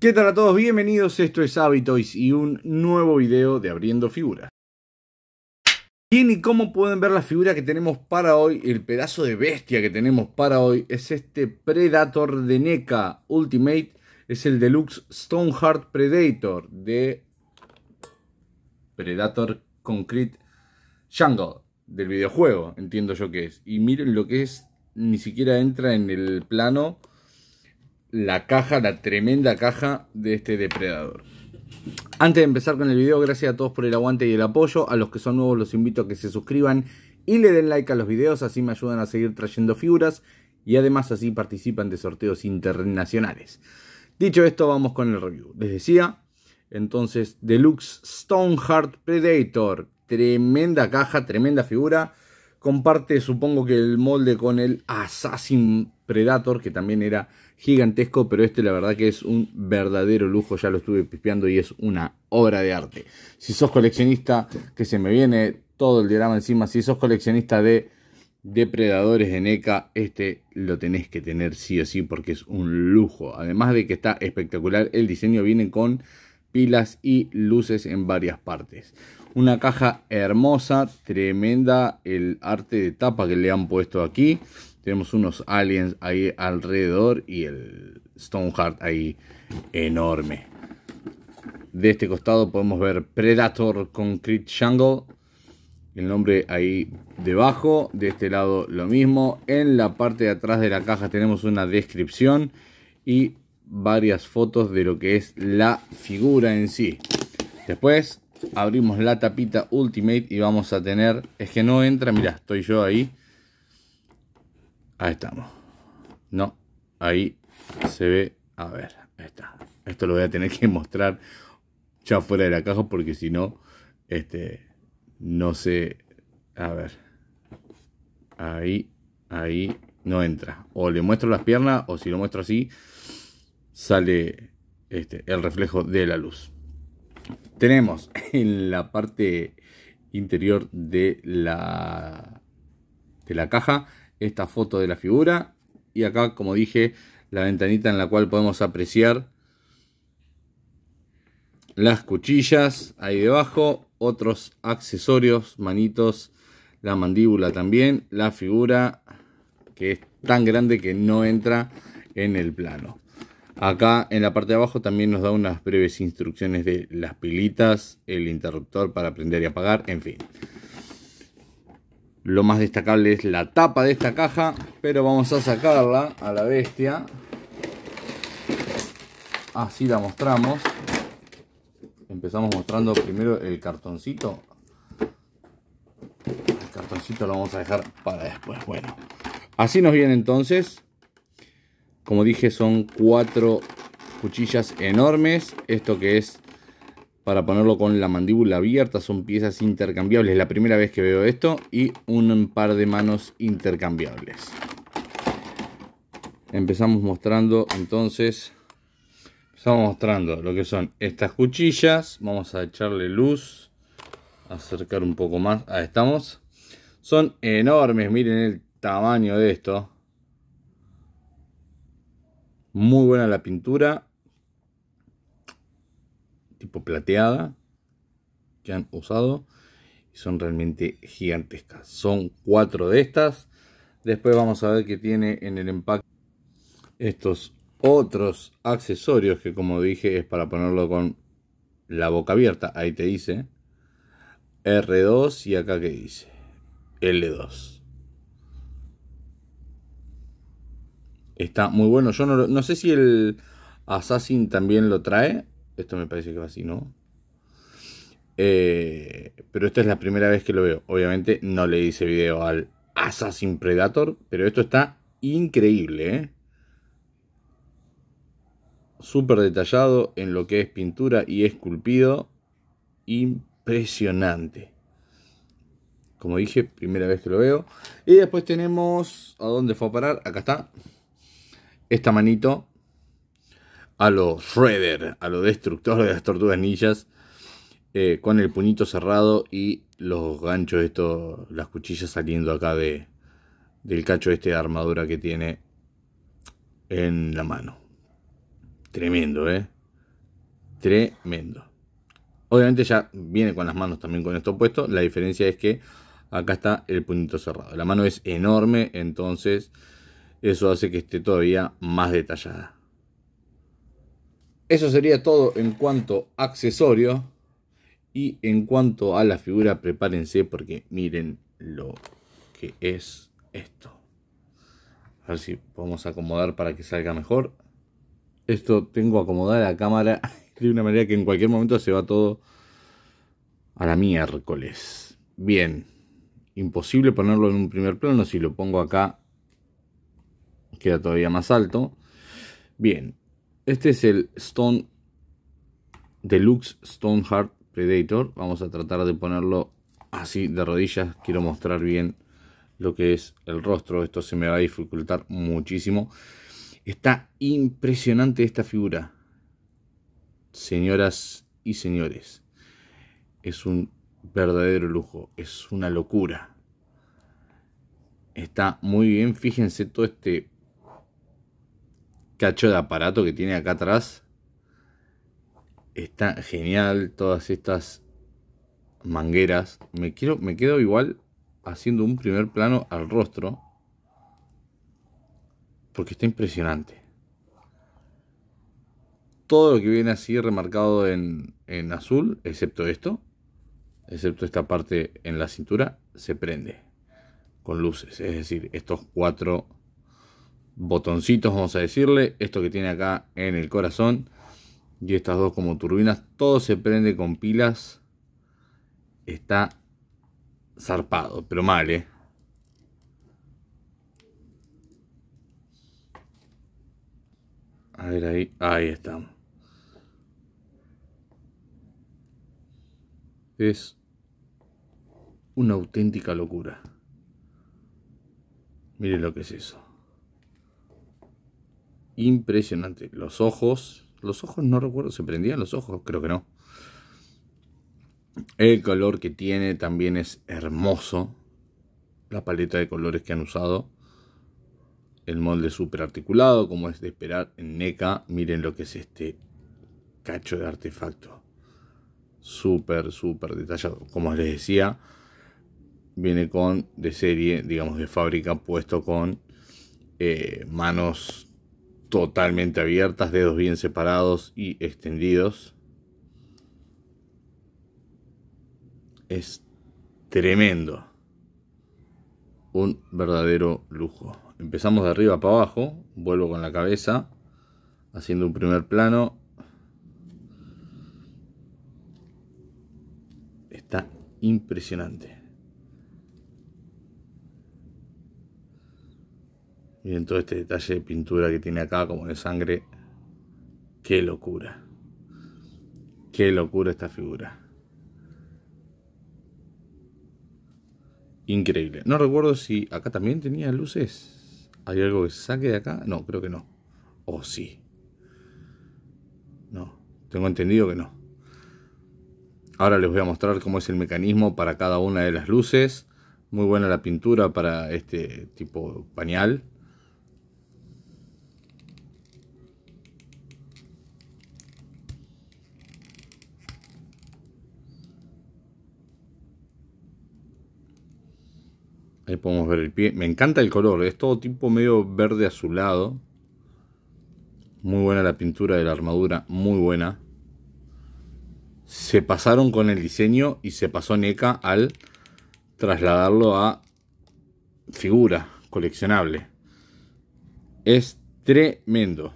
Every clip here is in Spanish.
¿Qué tal a todos? Bienvenidos, esto es Abitoys y un nuevo video de Abriendo Figuras. ¿Quién y como pueden ver la figura que tenemos para hoy, el pedazo de bestia que tenemos para hoy, es este Predator de NECA Ultimate, es el Deluxe Stoneheart Predator de Predator Concrete Jungle, del videojuego, entiendo yo que es. Y miren lo que es, ni siquiera entra en el plano la caja, la tremenda caja de este depredador. Antes de empezar con el video, gracias a todos por el aguante y el apoyo. A los que son nuevos los invito a que se suscriban y le den like a los videos, así me ayudan a seguir trayendo figuras y además así participan de sorteos internacionales. Dicho esto, vamos con el review. Les decía, entonces, Deluxe Stoneheart Predator. Tremenda caja, tremenda figura. Comparte, supongo que el molde con el Assassin Predator, que también era gigantesco, pero este la verdad que es un verdadero lujo, ya lo estuve pispeando y es una obra de arte. Si sos coleccionista, que se me viene todo el diagrama encima, si sos coleccionista de depredadores de NECA, este lo tenés que tener sí o sí porque es un lujo. Además de que está espectacular, el diseño viene con pilas y luces en varias partes. Una caja hermosa, tremenda el arte de tapa que le han puesto aquí. Tenemos unos aliens ahí alrededor y el Stoneheart ahí enorme. De este costado podemos ver Predator Concrete Jungle. El nombre ahí debajo. De este lado lo mismo. En la parte de atrás de la caja tenemos una descripción y varias fotos de lo que es la figura en sí. Después abrimos la tapita Ultimate y vamos a tener... Es que no entra, mirá, estoy yo ahí. Ahí estamos. No, ahí se ve. A ver, ahí está. Esto lo voy a tener que mostrar ya fuera de la caja porque si no, este, no sé. A ver. Ahí, ahí no entra. O le muestro las piernas o si lo muestro así, sale este, el reflejo de la luz. Tenemos en la parte interior de la, de la caja esta foto de la figura y acá como dije la ventanita en la cual podemos apreciar las cuchillas ahí debajo otros accesorios manitos la mandíbula también la figura que es tan grande que no entra en el plano acá en la parte de abajo también nos da unas breves instrucciones de las pilitas el interruptor para prender y apagar en fin lo más destacable es la tapa de esta caja, pero vamos a sacarla a la bestia. Así la mostramos. Empezamos mostrando primero el cartoncito. El cartoncito lo vamos a dejar para después. Bueno, así nos viene entonces. Como dije, son cuatro cuchillas enormes. Esto que es para ponerlo con la mandíbula abierta. Son piezas intercambiables. La primera vez que veo esto. Y un par de manos intercambiables. Empezamos mostrando entonces. empezamos mostrando lo que son estas cuchillas. Vamos a echarle luz. Acercar un poco más. Ahí estamos. Son enormes. Miren el tamaño de esto. Muy buena la pintura plateada que han usado y son realmente gigantescas. Son cuatro de estas. Después vamos a ver que tiene en el empaque estos otros accesorios que como dije es para ponerlo con la boca abierta. Ahí te dice R2 y acá que dice L2. Está muy bueno. Yo no, no sé si el Assassin también lo trae esto me parece que va así, ¿no? Eh, pero esta es la primera vez que lo veo. Obviamente no le hice video al Assassin Predator, pero esto está increíble, ¿eh? Súper detallado en lo que es pintura y esculpido. Impresionante. Como dije, primera vez que lo veo. Y después tenemos... ¿A dónde fue a parar? Acá está. Esta manito a lo Shredder, a lo destructor de las tortugas ninjas, eh, con el puñito cerrado y los ganchos, esto, las cuchillas saliendo acá de, del cacho este de armadura que tiene en la mano. Tremendo, ¿eh? Tremendo. Obviamente ya viene con las manos también con esto puesto. La diferencia es que acá está el puñito cerrado. La mano es enorme, entonces eso hace que esté todavía más detallada. Eso sería todo en cuanto a accesorio. Y en cuanto a la figura, prepárense porque miren lo que es esto. A ver si podemos acomodar para que salga mejor. Esto tengo acomodada la cámara de una manera que en cualquier momento se va todo a la miércoles. Bien, imposible ponerlo en un primer plano. Si lo pongo acá, queda todavía más alto. Bien, este es el Stone Deluxe Stoneheart Predator. Vamos a tratar de ponerlo así de rodillas. Quiero mostrar bien lo que es el rostro. Esto se me va a dificultar muchísimo. Está impresionante esta figura. Señoras y señores. Es un verdadero lujo. Es una locura. Está muy bien. Fíjense todo este cacho de aparato que tiene acá atrás. Está genial todas estas mangueras. Me, quiero, me quedo igual haciendo un primer plano al rostro. Porque está impresionante. Todo lo que viene así remarcado en, en azul, excepto esto, excepto esta parte en la cintura, se prende con luces. Es decir, estos cuatro botoncitos, vamos a decirle, esto que tiene acá en el corazón y estas dos como turbinas, todo se prende con pilas, está zarpado, pero mal, ¿eh? A ver, ahí, ahí estamos. Es una auténtica locura. Miren lo que es eso impresionante. Los ojos, los ojos no recuerdo, ¿se prendían los ojos? Creo que no. El color que tiene también es hermoso. La paleta de colores que han usado. El molde súper articulado, como es de esperar en NECA. Miren lo que es este cacho de artefacto. Súper, súper detallado. Como les decía, viene con de serie, digamos de fábrica, puesto con eh, manos totalmente abiertas, dedos bien separados y extendidos. Es tremendo. Un verdadero lujo. Empezamos de arriba para abajo. Vuelvo con la cabeza. Haciendo un primer plano. Está impresionante. Miren todo este detalle de pintura que tiene acá, como de sangre. ¡Qué locura! ¡Qué locura esta figura! Increíble. No recuerdo si acá también tenía luces. ¿Hay algo que saque de acá? No, creo que no. ¿O sí? No, tengo entendido que no. Ahora les voy a mostrar cómo es el mecanismo para cada una de las luces. Muy buena la pintura para este tipo de pañal. Ahí podemos ver el pie. Me encanta el color. Es todo tipo medio verde azulado. Muy buena la pintura de la armadura. Muy buena. Se pasaron con el diseño y se pasó NECA al trasladarlo a figura coleccionable. Es tremendo.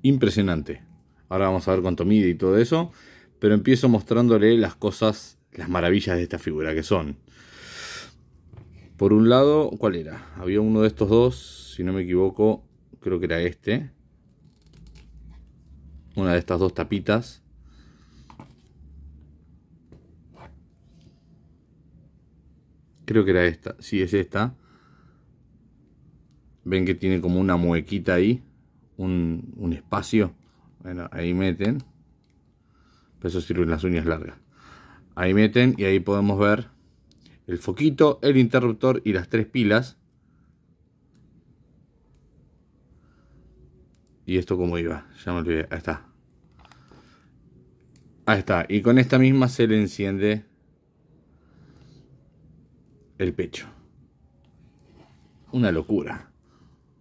Impresionante. Ahora vamos a ver cuánto mide y todo eso. Pero empiezo mostrándole las cosas, las maravillas de esta figura que son. Por un lado, ¿cuál era? Había uno de estos dos, si no me equivoco, creo que era este. Una de estas dos tapitas. Creo que era esta, sí, es esta. Ven que tiene como una muequita ahí, un, un espacio. Bueno, ahí meten. por eso sirven las uñas largas. Ahí meten y ahí podemos ver el foquito, el interruptor y las tres pilas. Y esto como iba, ya me olvidé, ahí está. Ahí está, y con esta misma se le enciende el pecho. Una locura.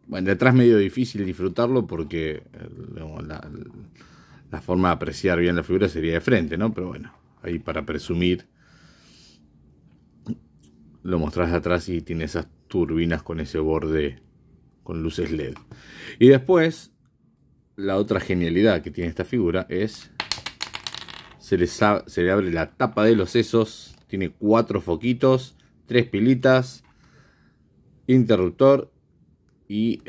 Bueno, detrás medio difícil disfrutarlo porque eh, la, forma de apreciar bien la figura sería de frente, ¿no? Pero bueno, ahí para presumir, lo mostrás atrás y tiene esas turbinas con ese borde con luces LED. Y después, la otra genialidad que tiene esta figura es... Se se le abre la tapa de los sesos, tiene cuatro foquitos, tres pilitas, interruptor y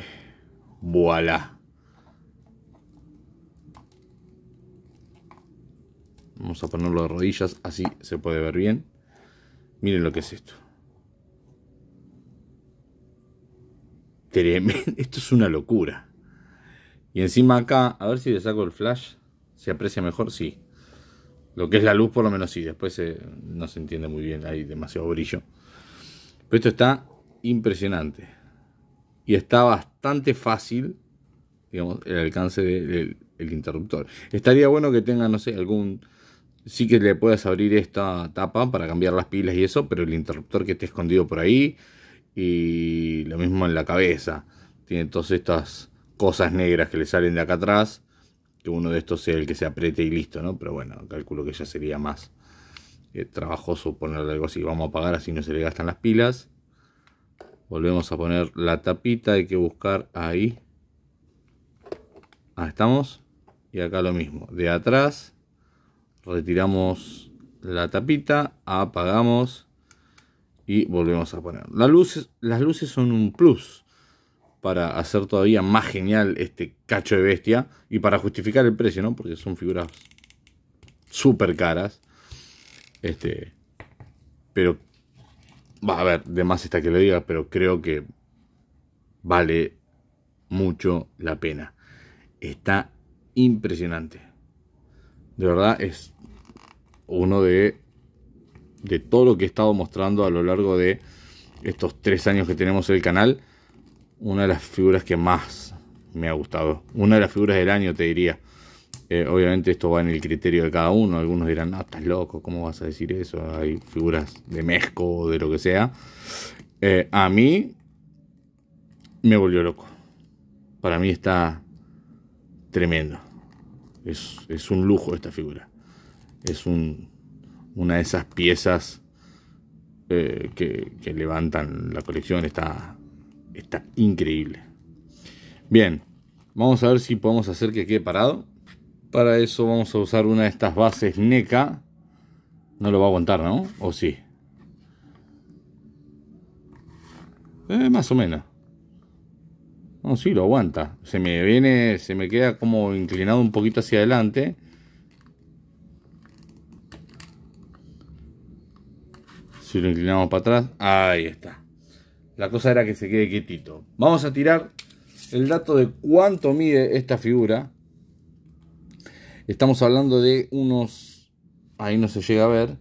voilà. Vamos a ponerlo de rodillas, así se puede ver bien. Miren lo que es esto. Tremendo, esto es una locura. Y encima acá, a ver si le saco el flash, se aprecia mejor, sí. Lo que es la luz por lo menos sí, después eh, no se entiende muy bien, hay demasiado brillo. Pero esto está impresionante y está bastante fácil el alcance del interruptor. Estaría bueno que tenga, no sé, algún... Sí que le puedas abrir esta tapa para cambiar las pilas y eso, pero el interruptor que esté escondido por ahí y lo mismo en la cabeza. Tiene todas estas cosas negras que le salen de acá atrás, que uno de estos sea el que se apriete y listo, ¿no? Pero bueno, calculo que ya sería más eh, trabajoso ponerle algo así. Vamos a apagar así no se le gastan las pilas volvemos a poner la tapita hay que buscar ahí Ahí estamos y acá lo mismo de atrás retiramos la tapita apagamos y volvemos a poner las luces las luces son un plus para hacer todavía más genial este cacho de bestia y para justificar el precio, ¿no? Porque son figuras súper caras. Este, pero va a ver, de más esta que lo diga, pero creo que vale mucho la pena. Está impresionante. De verdad es uno de, de todo lo que he estado mostrando a lo largo de estos tres años que tenemos el canal, una de las figuras que más me ha gustado. Una de las figuras del año, te diría. Eh, obviamente esto va en el criterio de cada uno. Algunos dirán, no, estás loco, ¿cómo vas a decir eso? Hay figuras de mezco o de lo que sea. Eh, a mí me volvió loco. Para mí está tremendo. Es, un lujo esta figura. Es un, una de esas piezas eh, que, que, levantan la colección. Está, está increíble. Bien, vamos a ver si podemos hacer que quede parado. Para eso vamos a usar una de estas bases NECA. No lo va a aguantar, ¿no? ¿O sí? Eh, más o menos. No, sí, lo aguanta. Se me viene, se me queda como inclinado un poquito hacia adelante. Si lo inclinamos para atrás, ahí está. La cosa era que se quede quietito. Vamos a tirar el dato de cuánto mide esta figura. Estamos hablando de unos, ahí no se llega a ver,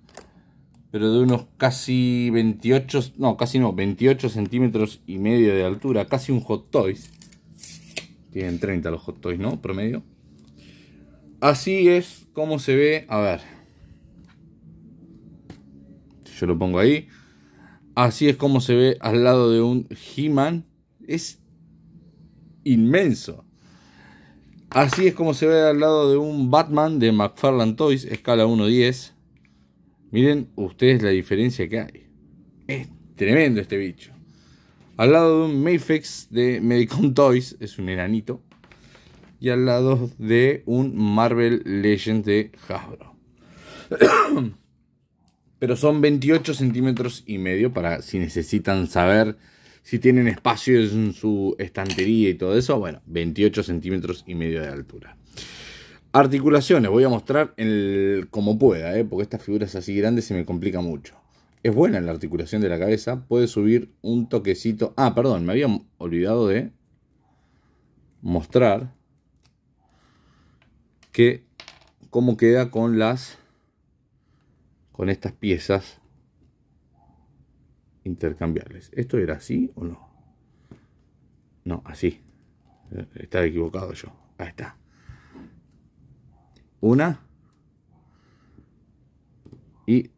pero de unos casi 28, no, casi no, 28 centímetros y medio de altura, casi un Hot Toys. Tienen 30 los Hot Toys, ¿no? Promedio. Así es como se ve, a ver. Yo lo pongo ahí. Así es como se ve al lado de un He-Man. Es inmenso. Así es como se ve al lado de un Batman de McFarlane Toys, escala 1.10. Miren ustedes la diferencia que hay. Es tremendo este bicho. Al lado de un Mayfix de Medicom Toys, es un enanito. Y al lado de un Marvel Legend de Hasbro. Pero son 28 centímetros y medio para si necesitan saber si tienen espacio en su estantería y todo eso, bueno, 28 centímetros y medio de altura. Articulaciones, voy a mostrar el, como pueda, ¿eh? porque estas figuras así grandes se me complica mucho. Es buena la articulación de la cabeza, puede subir un toquecito. Ah, perdón, me había olvidado de mostrar que cómo queda con las con estas piezas intercambiarles. ¿Esto era así o no? No, así. Estaba equivocado yo. Ahí está. Una. Y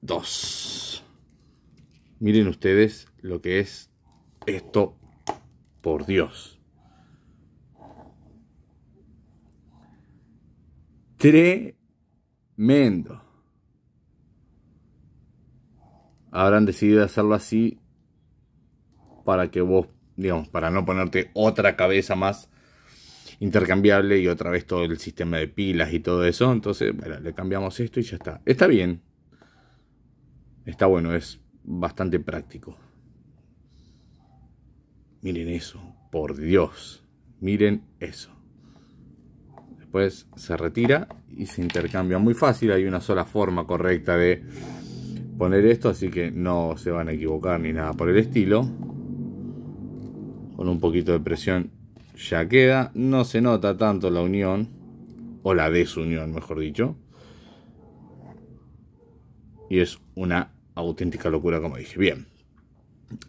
dos. Miren ustedes lo que es esto. Por Dios. Tremendo. habrán decidido hacerlo así para que vos, digamos, para no ponerte otra cabeza más intercambiable y otra vez todo el sistema de pilas y todo eso. Entonces, bueno, le cambiamos esto y ya está. Está bien. Está bueno, es bastante práctico. Miren eso, por Dios. Miren eso. Después se retira y se intercambia muy fácil. Hay una sola forma correcta de poner esto, así que no se van a equivocar ni nada por el estilo. Con un poquito de presión ya queda. No se nota tanto la unión, o la desunión, mejor dicho. Y es una auténtica locura, como dije. Bien.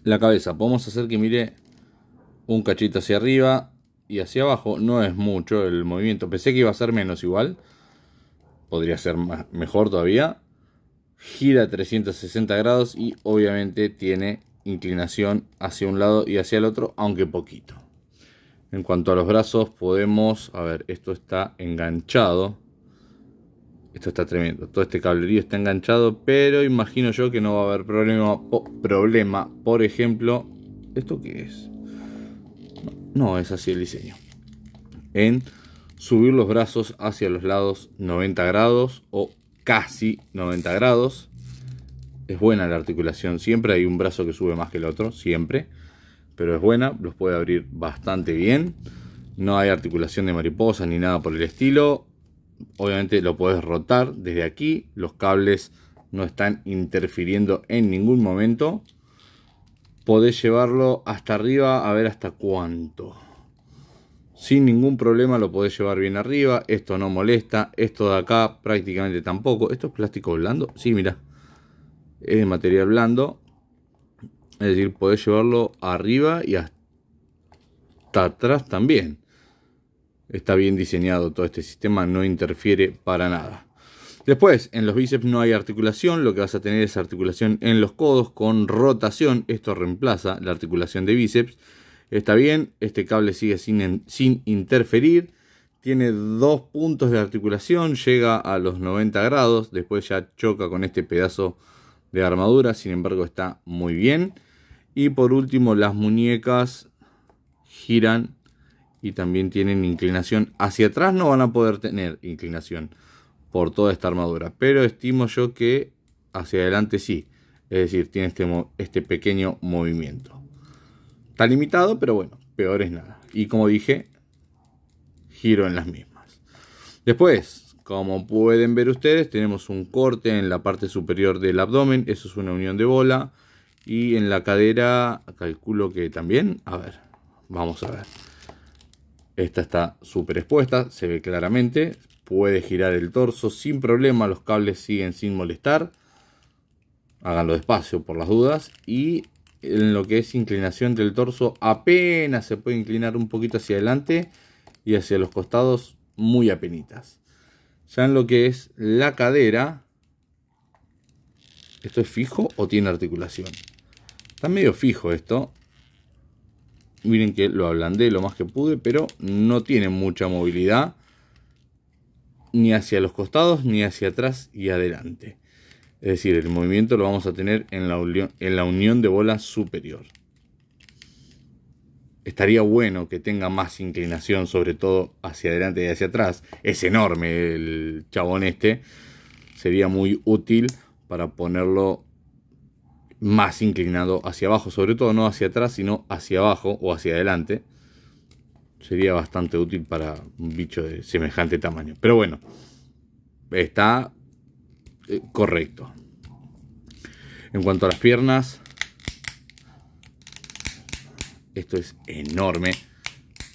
La cabeza, podemos hacer que mire un cachito hacia arriba y hacia abajo. No es mucho el movimiento. Pensé que iba a ser menos igual. Podría ser más, mejor todavía gira 360 grados y obviamente tiene inclinación hacia un lado y hacia el otro, aunque poquito. En cuanto a los brazos podemos, a ver, esto está enganchado. Esto está tremendo, todo este cablerío está enganchado, pero imagino yo que no va a haber problema, problema. por ejemplo, ¿esto qué es? No, es así el diseño. En subir los brazos hacia los lados 90 grados o casi 90 grados. Es buena la articulación, siempre hay un brazo que sube más que el otro, siempre. Pero es buena, los puede abrir bastante bien. No hay articulación de mariposa ni nada por el estilo. Obviamente lo puedes rotar desde aquí. Los cables no están interfiriendo en ningún momento. Podés llevarlo hasta arriba a ver hasta cuánto. Sin ningún problema lo podés llevar bien arriba. Esto no molesta. Esto de acá prácticamente tampoco. ¿Esto es plástico blando? Sí, mira. Es de material blando. Es decir, podés llevarlo arriba y hasta atrás también. Está bien diseñado todo este sistema. No interfiere para nada. Después, en los bíceps no hay articulación, lo que vas a tener es articulación en los codos con rotación, esto reemplaza la articulación de bíceps Está bien, este cable sigue sin, interferir. Tiene dos puntos de articulación, llega a los 90 grados, después ya choca con este pedazo de armadura, sin embargo está muy bien. Y por último, las muñecas giran y también tienen inclinación. Hacia atrás no van a poder tener inclinación por toda esta armadura, pero estimo yo que hacia adelante sí. Es decir, tiene este, este pequeño movimiento. Está limitado, pero bueno, peor es nada. Y como dije, giro en las mismas. Después, como pueden ver ustedes, tenemos un corte en la parte superior del abdomen. Eso es una unión de bola. Y en la cadera, calculo que también. A ver, vamos a ver. Esta está súper expuesta, se ve claramente. Puede girar el torso sin problema, los cables siguen sin molestar. Háganlo despacio por las dudas. Y en lo que es inclinación del torso apenas se puede inclinar un poquito hacia adelante y hacia los costados muy apenitas. Ya en lo que es la cadera, ¿esto es fijo o tiene articulación? Está medio fijo esto. Miren que lo ablandé lo más que pude, pero no tiene mucha movilidad ni hacia los costados ni hacia atrás y adelante. Es decir, el movimiento lo vamos a tener en la, unión, de bola superior. Estaría bueno que tenga más inclinación, sobre todo hacia adelante y hacia atrás. Es enorme el chabón este. Sería muy útil para ponerlo más inclinado hacia abajo, sobre todo no hacia atrás, sino hacia abajo o hacia adelante. Sería bastante útil para un bicho de semejante tamaño. Pero bueno, está eh, correcto. En cuanto a las piernas, esto es enorme.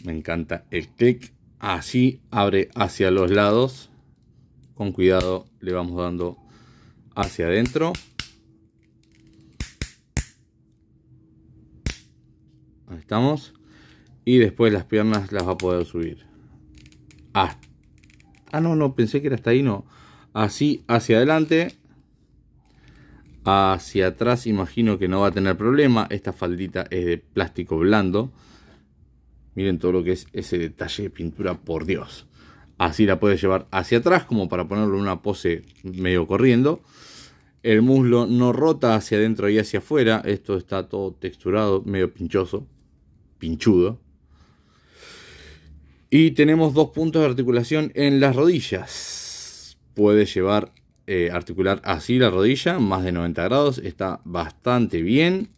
Me encanta el clic. Así abre hacia los lados. Con cuidado le vamos dando hacia adentro. Ahí estamos. Y después las piernas las va a poder subir. Ah, ah no, no, pensé que era hasta ahí, no así hacia adelante hacia atrás imagino que no va a tener problema esta faldita es de plástico blando miren todo lo que es ese detalle de pintura por dios así la puedes llevar hacia atrás como para ponerlo en una pose medio corriendo el muslo no rota hacia adentro y hacia afuera esto está todo texturado medio pinchoso pinchudo y tenemos dos puntos de articulación en las rodillas puede llevar eh, articular así la rodilla, más de 90 grados, está bastante bien.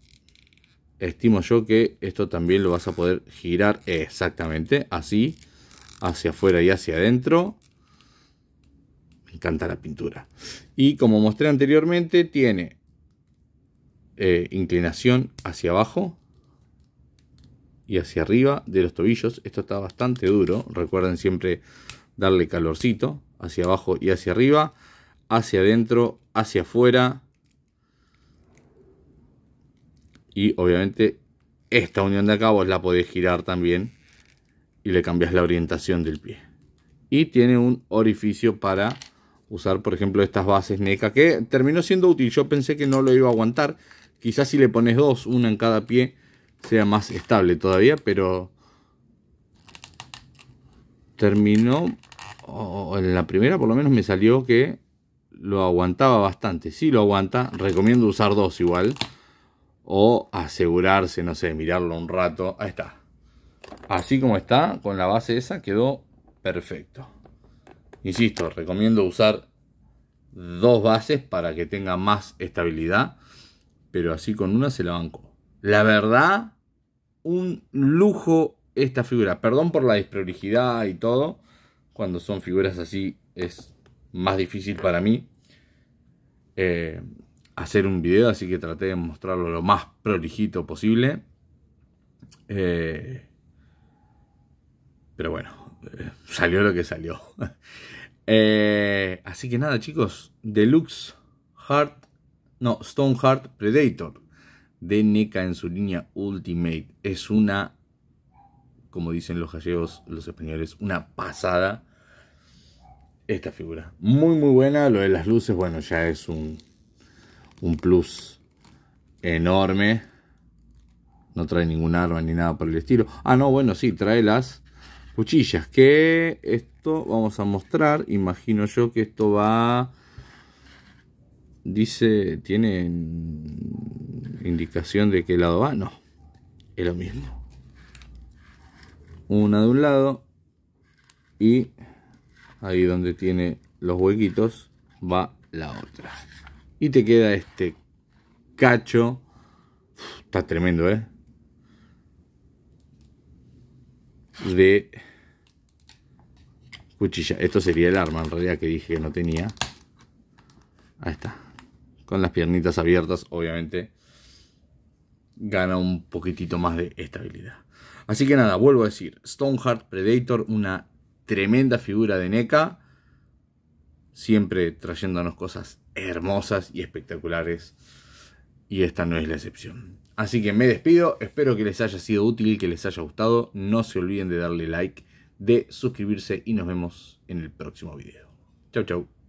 Estimo yo que esto también lo vas a poder girar exactamente así, hacia afuera y hacia adentro. Me encanta la pintura. Y como mostré anteriormente, tiene eh, inclinación hacia abajo y hacia arriba de los tobillos. Esto está bastante duro. Recuerden siempre darle calorcito hacia abajo y hacia arriba, hacia adentro, hacia afuera. Y obviamente esta unión de acá vos la podés girar también y le cambias la orientación del pie. Y tiene un orificio para usar, por ejemplo, estas bases NECA que terminó siendo útil. Yo pensé que no lo iba a aguantar. Quizás si le pones dos, una en cada pie, sea más estable todavía, pero terminó en la primera por lo menos me salió que lo aguantaba bastante. Si lo aguanta, recomiendo usar dos igual. O asegurarse, no sé, mirarlo un rato. Ahí está. Así como está, con la base esa quedó perfecto. Insisto, recomiendo usar dos bases para que tenga más estabilidad. Pero así con una se la banco. La verdad, un lujo esta figura. Perdón por la desprolijidad y todo. Cuando son figuras así es más difícil para mí eh, hacer un video, así que traté de mostrarlo lo más prolijito posible. Eh, pero bueno, eh, salió lo que salió. así que nada chicos, Deluxe Heart, no, Stoneheart Predator de NECA en su línea Ultimate. Es una como dicen los gallegos, los españoles, una pasada esta figura. Muy, muy buena. Lo de las luces, bueno, ya es un, un plus enorme. No trae ningún arma ni nada por el estilo. Ah, no, bueno, sí, trae las cuchillas. Que esto vamos a mostrar. Imagino yo que esto va... Dice, tiene indicación de qué lado va. No, es lo mismo una de un lado y ahí donde tiene los huequitos va la otra. Y te queda este cacho. está tremendo, ¿eh? De cuchilla. Esto sería el arma en realidad que dije que no tenía. Ahí está. Con las piernitas abiertas, obviamente, gana un poquitito más de estabilidad. Así que nada, vuelvo a decir, Stoneheart Predator, una tremenda figura de NECA, siempre trayéndonos cosas hermosas y espectaculares, y esta no es la excepción. Así que me despido, espero que les haya sido útil, que les haya gustado, no se olviden de darle like, de suscribirse y nos vemos en el próximo video. Chau chau.